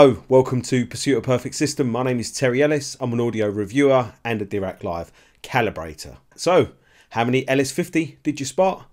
Hello, welcome to Pursuit of Perfect System. My name is Terry Ellis. I'm an audio reviewer and a Dirac Live calibrator. So, how many LS50 did you spot?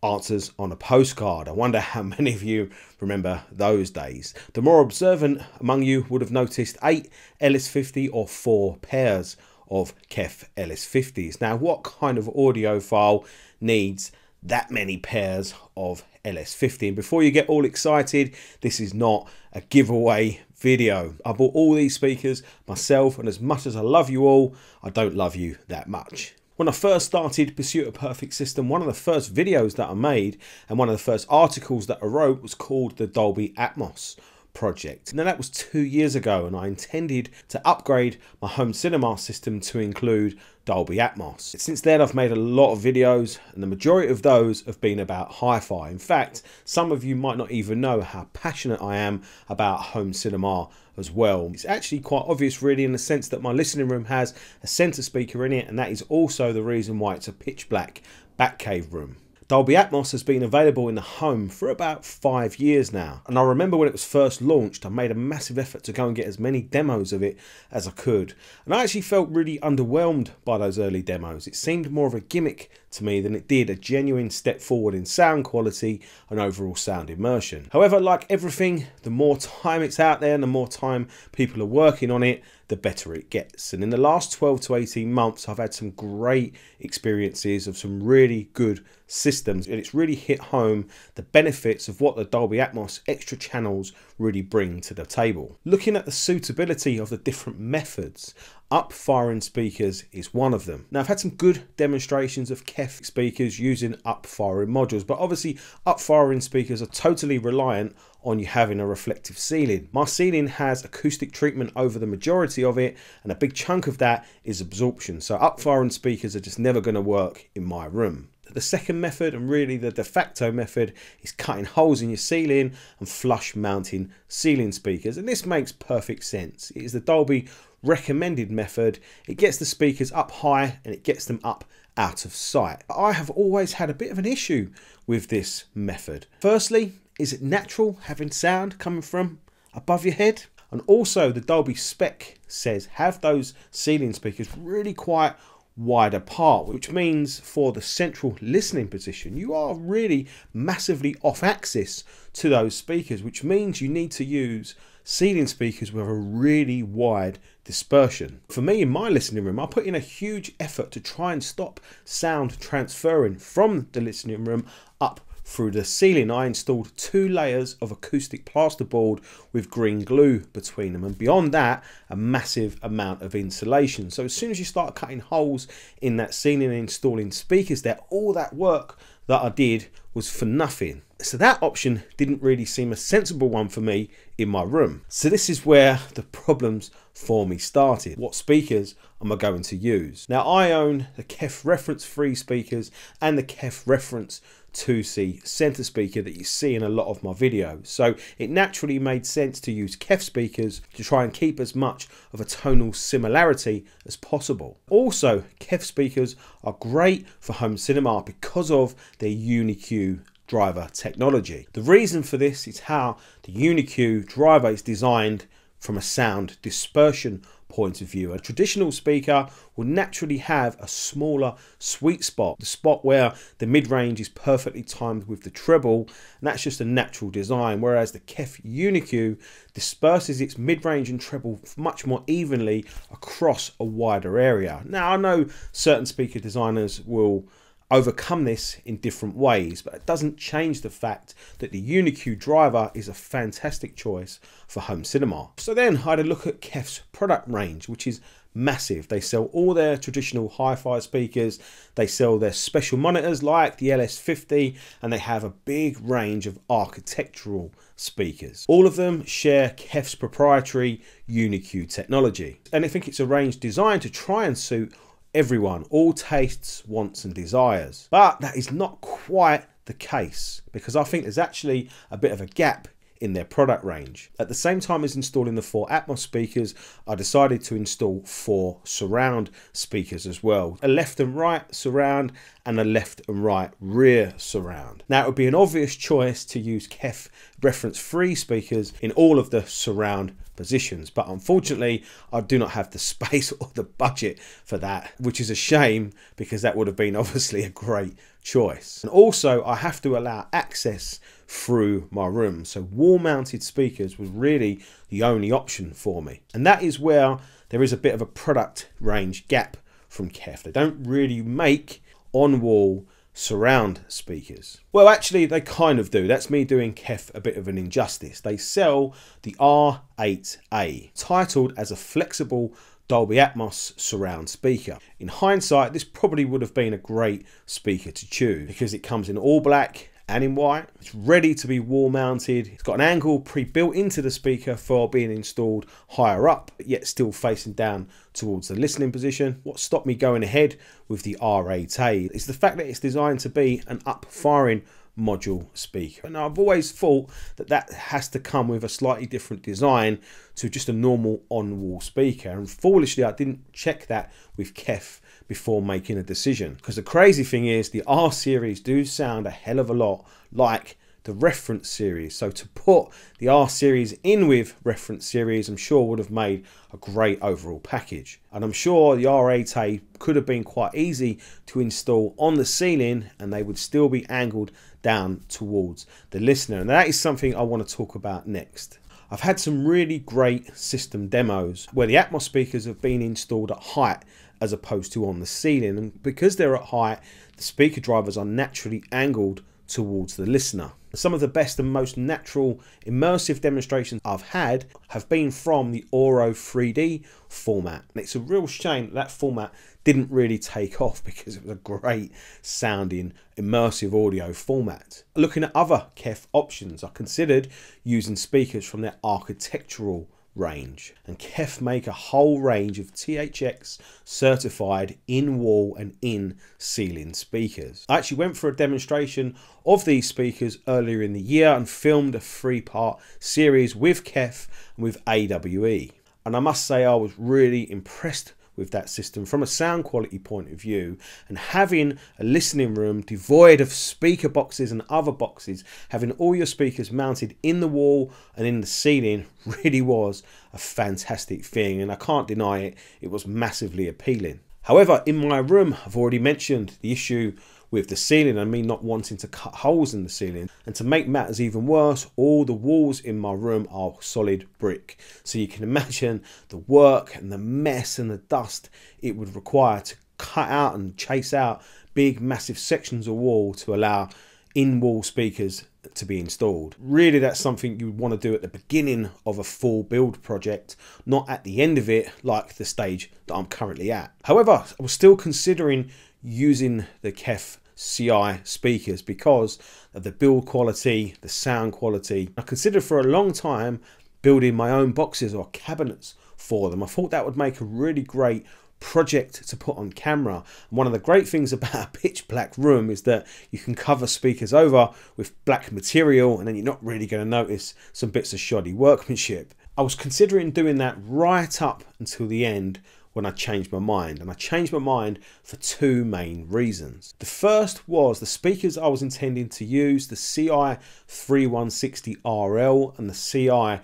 Answers on a postcard. I wonder how many of you remember those days. The more observant among you would have noticed eight LS50 or four pairs of KEF LS50s. Now, what kind of audiophile needs that many pairs of LS50. And before you get all excited, this is not a giveaway video. I bought all these speakers myself, and as much as I love you all, I don't love you that much. When I first started Pursuit of Perfect System, one of the first videos that I made and one of the first articles that I wrote was called the Dolby Atmos project. Now that was two years ago and I intended to upgrade my home cinema system to include Dolby Atmos. Since then I've made a lot of videos and the majority of those have been about hi-fi. In fact, some of you might not even know how passionate I am about home cinema as well. It's actually quite obvious really in the sense that my listening room has a center speaker in it and that is also the reason why it's a pitch black Batcave room. Dolby Atmos has been available in the home for about five years now, and I remember when it was first launched, I made a massive effort to go and get as many demos of it as I could, and I actually felt really underwhelmed by those early demos. It seemed more of a gimmick to me than it did a genuine step forward in sound quality and overall sound immersion. However, like everything, the more time it's out there and the more time people are working on it, the better it gets. And in the last 12 to 18 months, I've had some great experiences of some really good systems. And it's really hit home the benefits of what the Dolby Atmos extra channels really bring to the table. Looking at the suitability of the different methods, up firing speakers is one of them. Now I've had some good demonstrations of KEF speakers using up firing modules, but obviously up firing speakers are totally reliant on you having a reflective ceiling. My ceiling has acoustic treatment over the majority of it, and a big chunk of that is absorption. So up firing speakers are just never gonna work in my room the second method and really the de facto method is cutting holes in your ceiling and flush mounting ceiling speakers and this makes perfect sense. It is the Dolby recommended method. It gets the speakers up high and it gets them up out of sight. I have always had a bit of an issue with this method. Firstly, is it natural having sound coming from above your head? And also the Dolby spec says have those ceiling speakers really quiet wide apart, which means for the central listening position, you are really massively off axis to those speakers, which means you need to use ceiling speakers with a really wide dispersion. For me in my listening room, I put in a huge effort to try and stop sound transferring from the listening room up through the ceiling, I installed two layers of acoustic plasterboard with green glue between them. And beyond that, a massive amount of insulation. So as soon as you start cutting holes in that ceiling and installing speakers there, all that work that I did was for nothing. So that option didn't really seem a sensible one for me in my room. So this is where the problems for me started. What speakers am I going to use? Now I own the KEF Reference 3 speakers and the KEF Reference 2C center speaker that you see in a lot of my videos. So it naturally made sense to use KEF speakers to try and keep as much of a tonal similarity as possible. Also, KEF speakers are great for home cinema because of their UniQ driver technology. The reason for this is how the Uniq driver is designed from a sound dispersion point of view. A traditional speaker will naturally have a smaller sweet spot, the spot where the mid-range is perfectly timed with the treble, and that's just a natural design, whereas the Kef Uniq disperses its mid-range and treble much more evenly across a wider area. Now, I know certain speaker designers will overcome this in different ways, but it doesn't change the fact that the Unicue driver is a fantastic choice for home cinema. So then I had a look at Kef's product range, which is massive. They sell all their traditional hi-fi speakers, they sell their special monitors like the LS50, and they have a big range of architectural speakers. All of them share Kef's proprietary Unicue technology. And I think it's a range designed to try and suit everyone, all tastes, wants, and desires. But that is not quite the case because I think there's actually a bit of a gap in their product range. At the same time as installing the four Atmos speakers, I decided to install four surround speakers as well. A left and right surround and a left and right rear surround. Now it would be an obvious choice to use KEF reference free speakers in all of the surround positions but unfortunately I do not have the space or the budget for that which is a shame because that would have been obviously a great choice and also I have to allow access through my room so wall mounted speakers was really the only option for me and that is where there is a bit of a product range gap from KEF they don't really make on wall surround speakers. Well, actually, they kind of do. That's me doing Kef a bit of an injustice. They sell the R8A, titled as a flexible Dolby Atmos surround speaker. In hindsight, this probably would have been a great speaker to choose because it comes in all black and in white. It's ready to be wall mounted. It's got an angle pre-built into the speaker for being installed higher up, yet still facing down towards the listening position. What stopped me going ahead with the R8A is the fact that it's designed to be an up firing module speaker. and I've always thought that that has to come with a slightly different design to just a normal on-wall speaker and foolishly I didn't check that with KEF before making a decision. Because the crazy thing is, the R series do sound a hell of a lot like the reference series. So to put the R series in with reference series, I'm sure would have made a great overall package. And I'm sure the RA tape could have been quite easy to install on the ceiling and they would still be angled down towards the listener. And that is something I want to talk about next. I've had some really great system demos where the Atmos speakers have been installed at height as opposed to on the ceiling. And because they're at height, the speaker drivers are naturally angled towards the listener. Some of the best and most natural immersive demonstrations I've had have been from the Oro 3D format. And it's a real shame that, that format didn't really take off because it was a great sounding immersive audio format. Looking at other KEF options, I considered using speakers from their architectural range. And Kef make a whole range of THX certified in-wall and in-ceiling speakers. I actually went for a demonstration of these speakers earlier in the year and filmed a three-part series with Kef and with AWE. And I must say I was really impressed with that system from a sound quality point of view. And having a listening room devoid of speaker boxes and other boxes, having all your speakers mounted in the wall and in the ceiling really was a fantastic thing. And I can't deny it, it was massively appealing. However, in my room, I've already mentioned the issue with the ceiling and me not wanting to cut holes in the ceiling. And to make matters even worse, all the walls in my room are solid brick. So you can imagine the work and the mess and the dust it would require to cut out and chase out big massive sections of wall to allow in-wall speakers to be installed. Really that's something you would want to do at the beginning of a full build project, not at the end of it like the stage that I'm currently at. However, I was still considering using the KEF CI speakers because of the build quality, the sound quality. I considered for a long time building my own boxes or cabinets for them. I thought that would make a really great project to put on camera. And one of the great things about a pitch black room is that you can cover speakers over with black material and then you're not really going to notice some bits of shoddy workmanship. I was considering doing that right up until the end when I changed my mind. And I changed my mind for two main reasons. The first was the speakers I was intending to use, the CI3160RL and the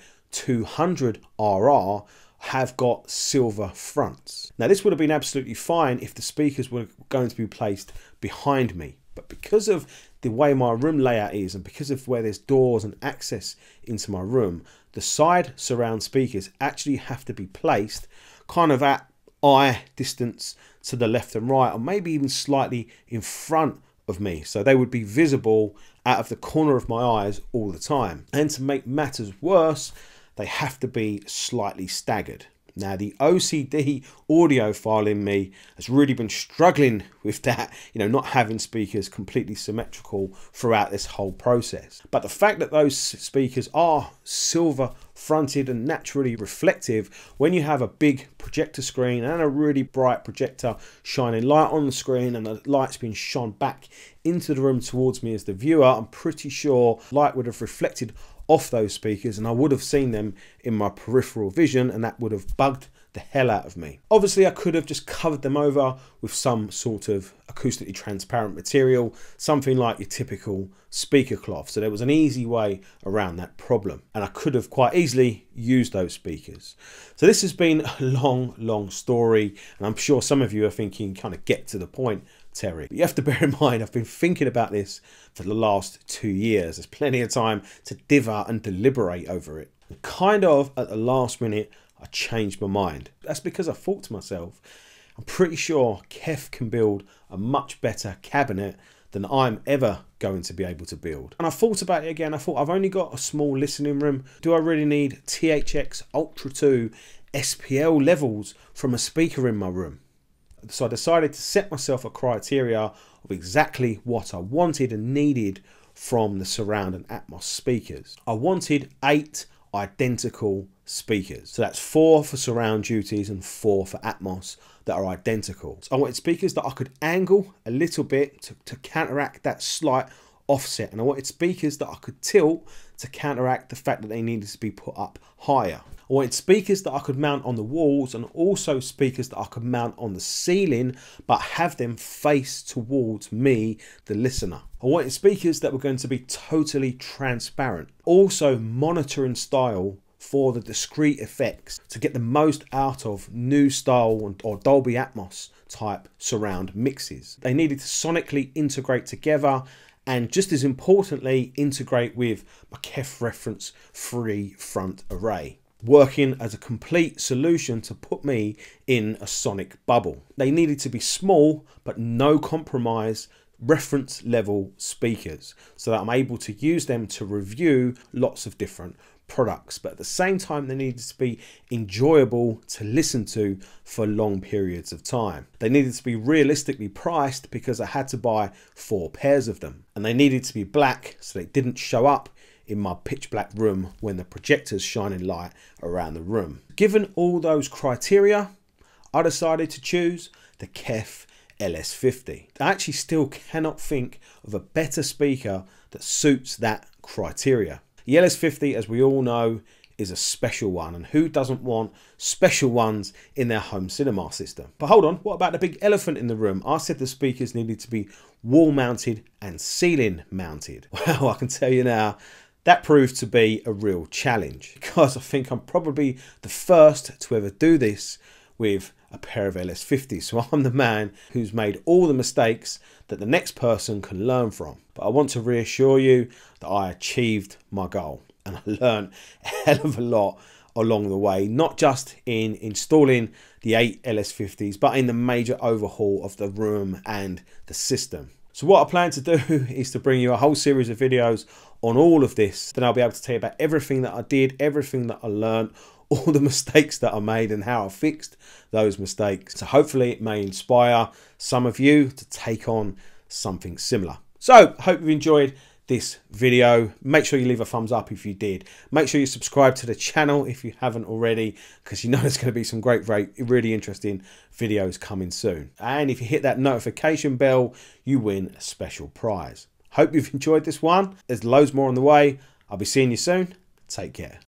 CI200RR, have got silver fronts. Now this would have been absolutely fine if the speakers were going to be placed behind me. But because of the way my room layout is and because of where there's doors and access into my room, the side surround speakers actually have to be placed kind of at eye distance to the left and right, or maybe even slightly in front of me. So they would be visible out of the corner of my eyes all the time. And to make matters worse, they have to be slightly staggered. Now, the OCD audiophile in me has really been struggling with that, you know, not having speakers completely symmetrical throughout this whole process. But the fact that those speakers are silver fronted and naturally reflective when you have a big projector screen and a really bright projector shining light on the screen and the light's been shone back into the room towards me as the viewer, I'm pretty sure light would have reflected off those speakers and I would have seen them in my peripheral vision and that would have bugged the hell out of me. Obviously, I could have just covered them over with some sort of acoustically transparent material, something like your typical speaker cloth. So there was an easy way around that problem. And I could have quite easily used those speakers. So this has been a long, long story. And I'm sure some of you are thinking, kind of get to the point, Terry. But you have to bear in mind, I've been thinking about this for the last two years. There's plenty of time to diver and deliberate over it. kind of at the last minute, I changed my mind. That's because I thought to myself, I'm pretty sure Kef can build a much better cabinet than I'm ever going to be able to build. And I thought about it again. I thought I've only got a small listening room. Do I really need THX Ultra 2 SPL levels from a speaker in my room? So I decided to set myself a criteria of exactly what I wanted and needed from the surround and Atmos speakers. I wanted eight identical speakers. So that's four for surround duties and four for Atmos that are identical. So I wanted speakers that I could angle a little bit to, to counteract that slight offset and I wanted speakers that I could tilt to counteract the fact that they needed to be put up higher. I wanted speakers that I could mount on the walls and also speakers that I could mount on the ceiling but have them face towards me, the listener. I wanted speakers that were going to be totally transparent. Also monitoring style for the discrete effects to get the most out of new style or Dolby Atmos type surround mixes. They needed to sonically integrate together and just as importantly integrate with my KEF reference free front array working as a complete solution to put me in a sonic bubble. They needed to be small but no compromise reference level speakers so that I'm able to use them to review lots of different products, but at the same time, they needed to be enjoyable to listen to for long periods of time. They needed to be realistically priced because I had to buy four pairs of them, and they needed to be black so they didn't show up in my pitch black room when the projector's shine in light around the room. Given all those criteria, I decided to choose the KEF LS50. I actually still cannot think of a better speaker that suits that criteria. The LS50, as we all know, is a special one, and who doesn't want special ones in their home cinema system? But hold on, what about the big elephant in the room? I said the speakers needed to be wall mounted and ceiling mounted. Well, I can tell you now, that proved to be a real challenge because I think I'm probably the first to ever do this with a pair of LS50s. So I'm the man who's made all the mistakes that the next person can learn from. But I want to reassure you that I achieved my goal and I learned a hell of a lot along the way, not just in installing the eight LS50s, but in the major overhaul of the room and the system. So what I plan to do is to bring you a whole series of videos on all of this. Then I'll be able to tell you about everything that I did, everything that I learned, all the mistakes that I made and how I fixed those mistakes. So hopefully it may inspire some of you to take on something similar. So hope you've enjoyed this video. Make sure you leave a thumbs up if you did. Make sure you subscribe to the channel if you haven't already, because you know there's going to be some great, great, really interesting videos coming soon. And if you hit that notification bell, you win a special prize. Hope you've enjoyed this one. There's loads more on the way. I'll be seeing you soon. Take care.